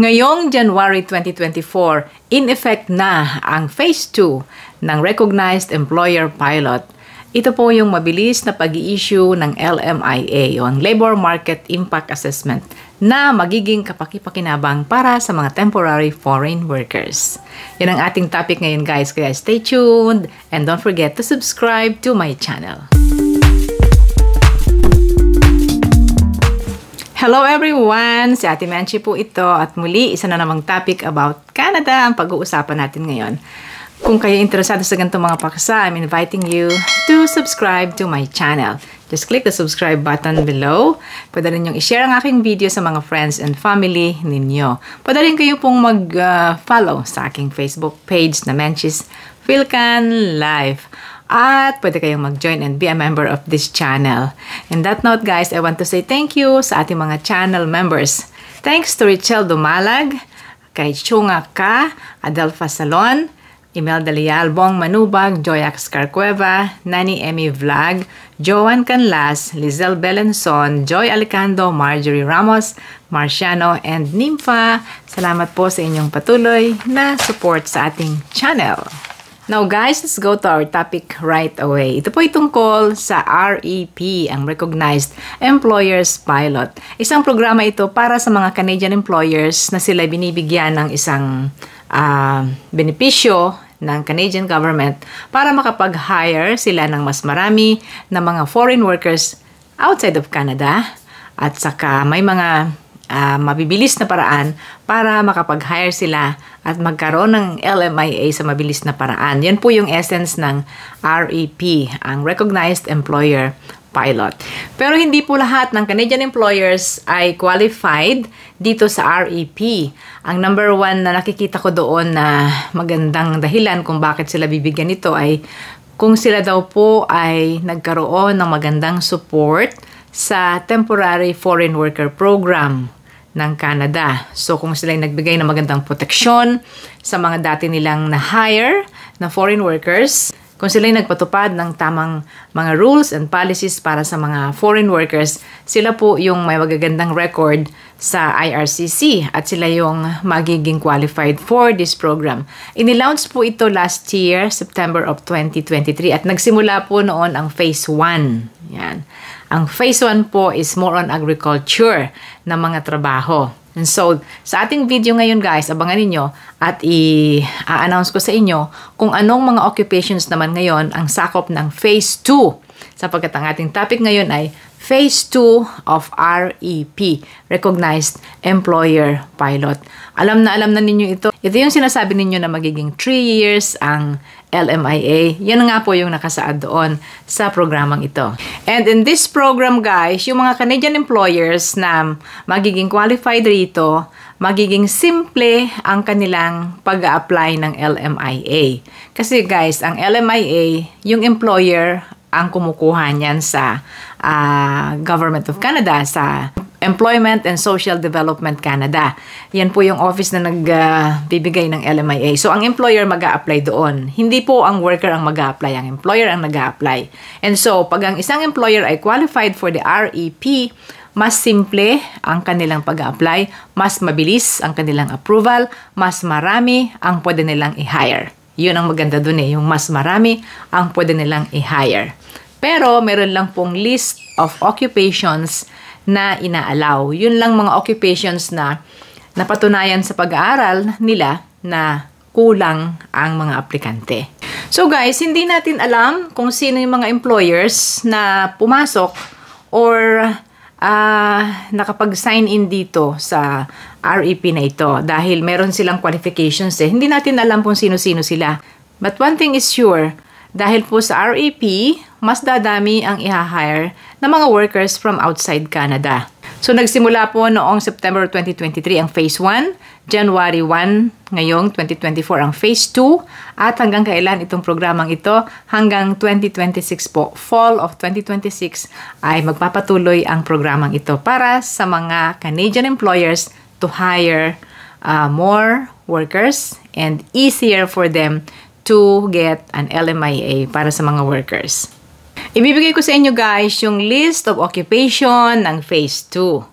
Ngayong January 2024, in effect na ang Phase 2 ng Recognized Employer Pilot. Ito po yung mabilis na pag-i-issue ng LMIA o ang Labor Market Impact Assessment na magiging kapakipakinabang para sa mga temporary foreign workers. Yan ang ating topic ngayon guys, kaya stay tuned and don't forget to subscribe to my channel. Hello everyone! Si Ate Menchi po ito at muli isa na namang topic about Canada ang pag-uusapan natin ngayon. Kung kayo interesado sa ganitong mga paksa, I'm inviting you to subscribe to my channel. Just click the subscribe button below. Pwede rin yung i-share ang aking video sa mga friends and family ninyo. Pwede rin kayo pong mag-follow ah, uh, sa aking Facebook page na Menchi's Philcan Life. At pwede kayong mag-join and be a member of this channel. In that note guys, I want to say thank you sa ating mga channel members. Thanks to Richel Dumalag, kay Chunga Ka, Adelfa Salon, Imelda Leal, Bong Manubag, Joyax Carcueva, Nani Emmy Vlog, Joan Canlas, Lizelle Belenson, Joy Alicando, Marjorie Ramos, Marciano, and Nimfa. Salamat po sa inyong patuloy na support sa ating channel. Now guys, let's go to our topic right away. Ito po ay tungkol sa REP, ang Recognized Employers Pilot. Isang programa ito para sa mga Canadian employers na sila binibigyan ng isang uh, benepisyo ng Canadian government para makapag-hire sila ng mas marami na mga foreign workers outside of Canada at saka may mga uh, mabibilis na paraan para makapag-hire sila at magkaroon ng LMIA sa mabilis na paraan. Yan po yung essence ng REP, ang Recognized Employer Pilot. Pero hindi po lahat ng Canadian employers ay qualified dito sa REP. Ang number one na nakikita ko doon na magandang dahilan kung bakit sila bibigyan nito ay kung sila daw po ay nagkaroon ng magandang support sa Temporary Foreign Worker Program ng Canada. So kung sila nagbigay ng magandang proteksyon sa mga dati nilang na-hire na foreign workers, kung sila nagpatupad ng tamang mga rules and policies para sa mga foreign workers, sila po yung may magagandang record sa IRCC at sila yung magiging qualified for this program. Inilounce po ito last year, September of 2023 at nagsimula po noon ang phase 1. Yan. Ang phase 1 po is more on agriculture na mga trabaho. And so, sa ating video ngayon guys, abangan ninyo at i-announce ko sa inyo kung anong mga occupations naman ngayon ang sakop ng phase 2 sapagkat ang ating topic ngayon ay Phase 2 of REP, Recognized Employer Pilot. Alam na alam na ninyo ito. Ito yung sinasabi ninyo na magiging 3 years ang LMIA. Yan nga po yung nakasaad doon sa programang ito. And in this program guys, yung mga Canadian employers na magiging qualified rito, magiging simple ang kanilang pag apply ng LMIA. Kasi guys, ang LMIA, yung employer ang kumukuha niyan sa uh, Government of Canada, sa Employment and Social Development Canada. Yan po yung office na nagbibigay ah, uh, ng LMIA. So, ang employer mag apply doon. Hindi po ang worker ang mag apply Ang employer ang nag apply And so, pag ang isang employer ay qualified for the REP, mas simple ang kanilang pag apply mas mabilis ang kanilang approval, mas marami ang pwede nilang i-hire. Yun ang maganda dun eh, yung mas marami ang pwede nilang i-hire. Pero meron lang pong list of occupations na inaalaw. Yun lang mga occupations na napatunayan sa pag-aaral nila na kulang ang mga aplikante. So guys, hindi natin alam kung sino yung mga employers na pumasok or uh, nakapag-sign in dito sa REP na ito dahil meron silang qualifications eh. Hindi natin alam kung sino-sino sila. But one thing is sure, dahil po sa REP, mas dadami ang i-hire na mga workers from outside Canada. So nagsimula po noong September 2023 ang Phase 1, January 1 ngayong 2024 ang Phase 2, at hanggang kailan itong programang ito hanggang 2026 po, fall of 2026 ay magpapatuloy ang programang ito para sa mga Canadian employers to hire uh, more workers and easier for them to get an LMIA para sa mga workers. Ibibigay ko sa inyo guys yung list of occupation ng phase 2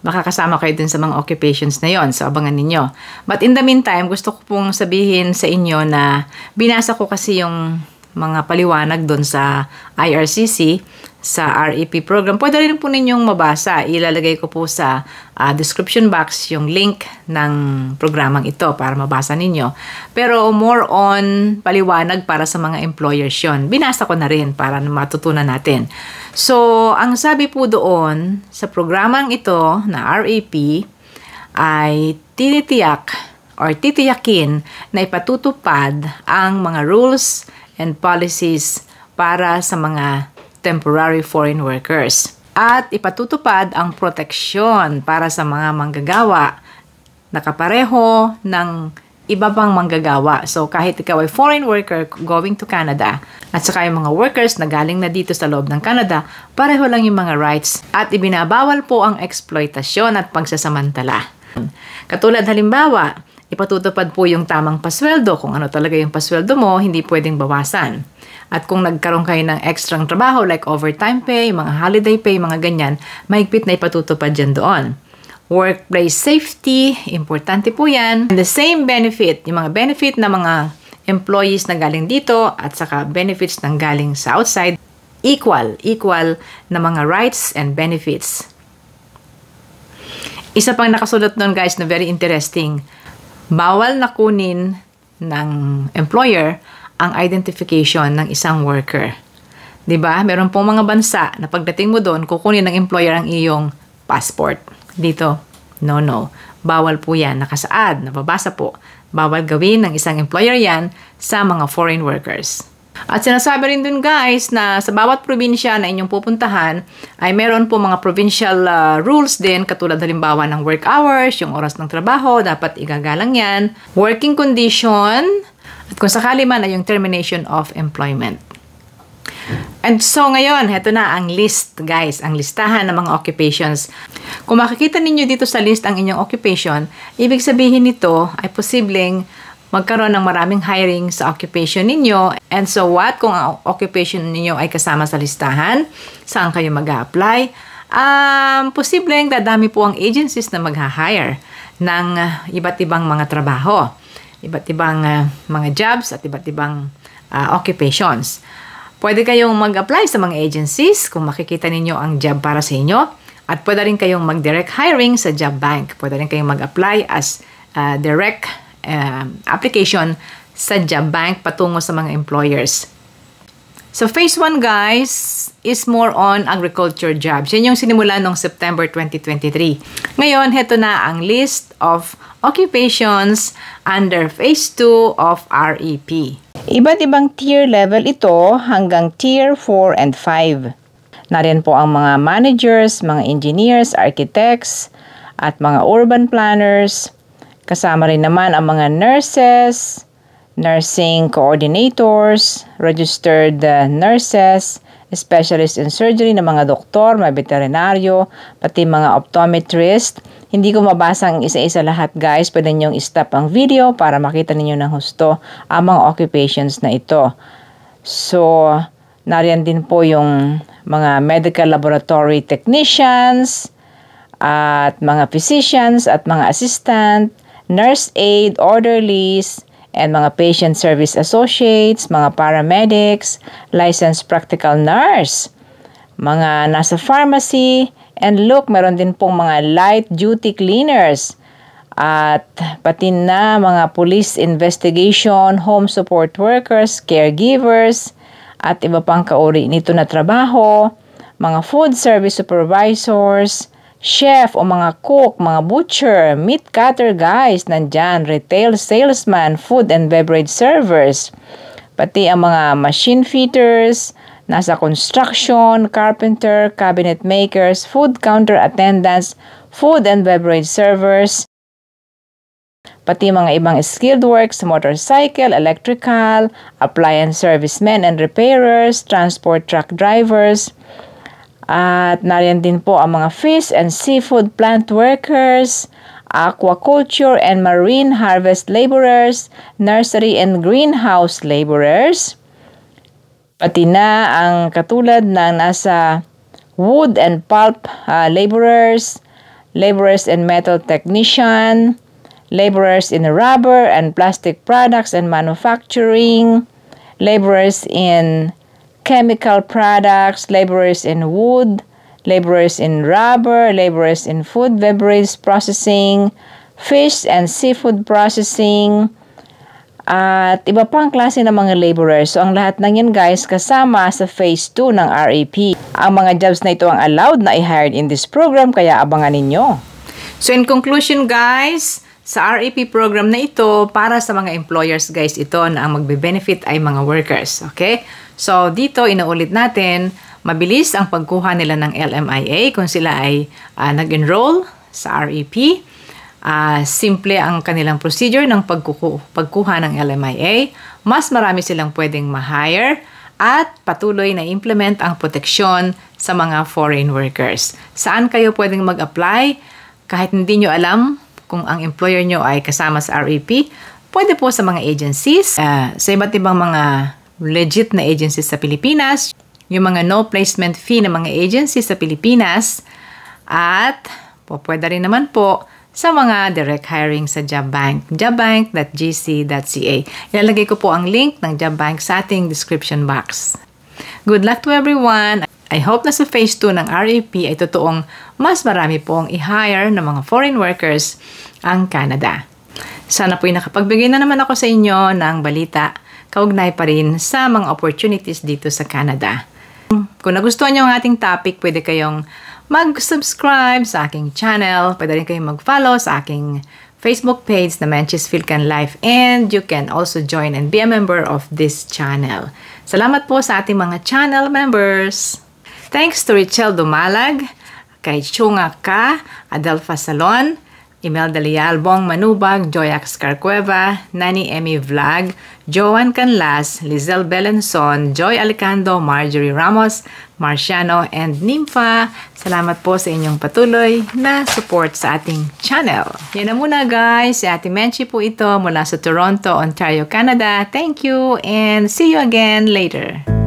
Makakasama kayo dun sa mga occupations na yon. So, abangan ninyo. But in the meantime, gusto ko pong sabihin sa inyo na binasa ko kasi yung mga paliwanag doon sa IRCC sa REP program. Pwede rin po ninyong mabasa. Ilalagay ko po sa uh, description box yung link ng programang ito para mabasa ninyo. Pero more on paliwanag para sa mga employers yon. Binasa ko na rin para matutunan natin. So, ang sabi po doon sa programang ito na REP ay tinitiyak or titiyakin na ipatutupad ang mga rules and policies para sa mga temporary foreign workers. At ipatutupad ang proteksyon para sa mga manggagawa na kapareho ng iba pang manggagawa. So, kahit ikaw ay foreign worker going to Canada, at saka yung mga workers na galing na dito sa loob ng Canada, pareho lang yung mga rights at ibinabawal po ang eksploitasyon at pagsasamantala. Katulad halimbawa, Ipatutupad po yung tamang pasweldo, kung ano talaga yung pasweldo mo, hindi pwedeng bawasan. At kung nagkaroon kayo ng extra trabaho like overtime pay, mga holiday pay, mga ganyan, maigpit na ipatutupad yan doon. Workplace safety, importante po yan. And the same benefit, yung mga benefit na mga employees na galing dito at saka benefits ng galing sa outside, equal, equal na mga rights and benefits. Isa pang nakasulat nun guys na very interesting, bawal na kunin ng employer ang identification ng isang worker. 'Di ba? Meron pong mga bansa na pagdating mo doon, kukunin ng employer ang iyong passport. Dito, no no. Bawal po 'yan, nakasaad, nababasa po. Bawal gawin ng isang employer 'yan sa mga foreign workers. At sinasabi rin dun guys na sa bawat probinsya na inyong pupuntahan ay meron po mga provincial uh, rules din katulad halimbawa ng work hours, yung oras ng trabaho, dapat igagalang yan, working condition, at kung sakali man ay yung termination of employment. And so ngayon, heto na ang list guys, ang listahan ng mga occupations. Kung makikita ninyo dito sa list ang inyong occupation, ibig sabihin nito ay posibleng magkaroon ng maraming hiring sa occupation ninyo. And so what kung ang occupation ninyo ay kasama sa listahan? Saan kayo mag apply Um, posibleng dadami po ang agencies na mag-hire ng uh, iba't ibang mga trabaho, iba't ibang uh, mga jobs at iba't ibang uh, occupations. Pwede kayong mag-apply sa mga agencies kung makikita ninyo ang job para sa inyo at pwede rin kayong mag-direct hiring sa job bank. Pwede rin kayong mag-apply as uh, direct uh, application sa job bank patungo sa mga employers. So phase 1 guys is more on agriculture jobs. Yan yung sinimula noong September 2023. Ngayon, heto na ang list of occupations under phase 2 of REP. Iba't ibang tier level ito hanggang tier 4 and 5. Nariyan po ang mga managers, mga engineers, architects, at mga urban planners, Kasama rin naman ang mga nurses, nursing coordinators, registered uh, nurses, specialist in surgery ng mga doktor, mga veterinaryo, pati mga optometrist. Hindi ko mabasa ang isa-isa lahat guys. Pwede niyong stop ang video para makita ninyo ng husto ang mga occupations na ito. So, nariyan din po yung mga medical laboratory technicians, at mga physicians at mga assistant, nurse aid, orderlies, and mga patient service associates, mga paramedics, licensed practical nurse, mga nasa pharmacy, and look, meron din pong mga light duty cleaners, at pati na mga police investigation, home support workers, caregivers, at iba pang kauri nito na trabaho, mga food service supervisors, chef o mga cook, mga butcher, meat cutter guys, nandyan, retail salesman, food and beverage servers, pati ang mga machine fitters, nasa construction, carpenter, cabinet makers, food counter attendants, food and beverage servers, pati mga ibang skilled works, motorcycle, electrical, appliance servicemen and repairers, transport truck drivers, at nariyan din po ang mga fish and seafood plant workers, aquaculture and marine harvest laborers, nursery and greenhouse laborers, pati na ang katulad ng nasa wood and pulp uh, laborers, laborers and metal technician, laborers in rubber and plastic products and manufacturing, laborers in chemical products, laborers in wood, laborers in rubber, laborers in food beverage processing, fish and seafood processing, at iba pang klase ng mga laborers. So, ang lahat ng yan guys kasama sa phase 2 ng RAP. E ang mga jobs na ito ang allowed na i-hired in this program, kaya abangan ninyo. So, in conclusion guys, sa RAP program na ito, para sa mga employers guys ito na ang magbe-benefit ay mga workers. Okay? So, dito inaulit natin, mabilis ang pagkuha nila ng LMIA kung sila ay uh, nag-enroll sa REP. Uh, ah, simple ang kanilang procedure ng pagkuku- pagkuha ng LMIA. Mas marami silang pwedeng ma-hire at patuloy na implement ang proteksyon sa mga foreign workers. Saan kayo pwedeng mag-apply? Kahit hindi nyo alam kung ang employer nyo ay kasama sa REP, pwede po sa mga agencies, uh, sa iba't ibang mga legit na agencies sa Pilipinas, yung mga no placement fee ng mga agencies sa Pilipinas, at po pwede rin naman po sa mga direct hiring sa JobBank, jobbank.gc.ca. Ilalagay ko po ang link ng JobBank sa ating description box. Good luck to everyone! I hope na sa phase 2 ng RAP ay totoong mas marami po ang i-hire ng mga foreign workers ang Canada. Sana po'y nakapagbigay na naman ako sa inyo ng balita kaugnay pa rin sa mga opportunities dito sa Canada. Kung nagustuhan nyo ang ating topic, pwede kayong mag-subscribe sa aking channel. Pwede rin kayong mag-follow sa aking Facebook page na Manchis Filcan Life and you can also join and be a member of this channel. Salamat po sa ating mga channel members! Thanks to Richel Dumalag, kay Chunga Ka, Adelfa Salon, Imelda Leal, Bong Manubag, Joyax Carcueva, Nani Emmy Vlog, Joan Canlas, Lizelle Belenson, Joy Alicando, Marjorie Ramos, Marciano, and Nimfa. Salamat po sa inyong patuloy na support sa ating channel. Yan na muna guys. Si Ate Menchie po ito mula sa Toronto, Ontario, Canada. Thank you and see you again later.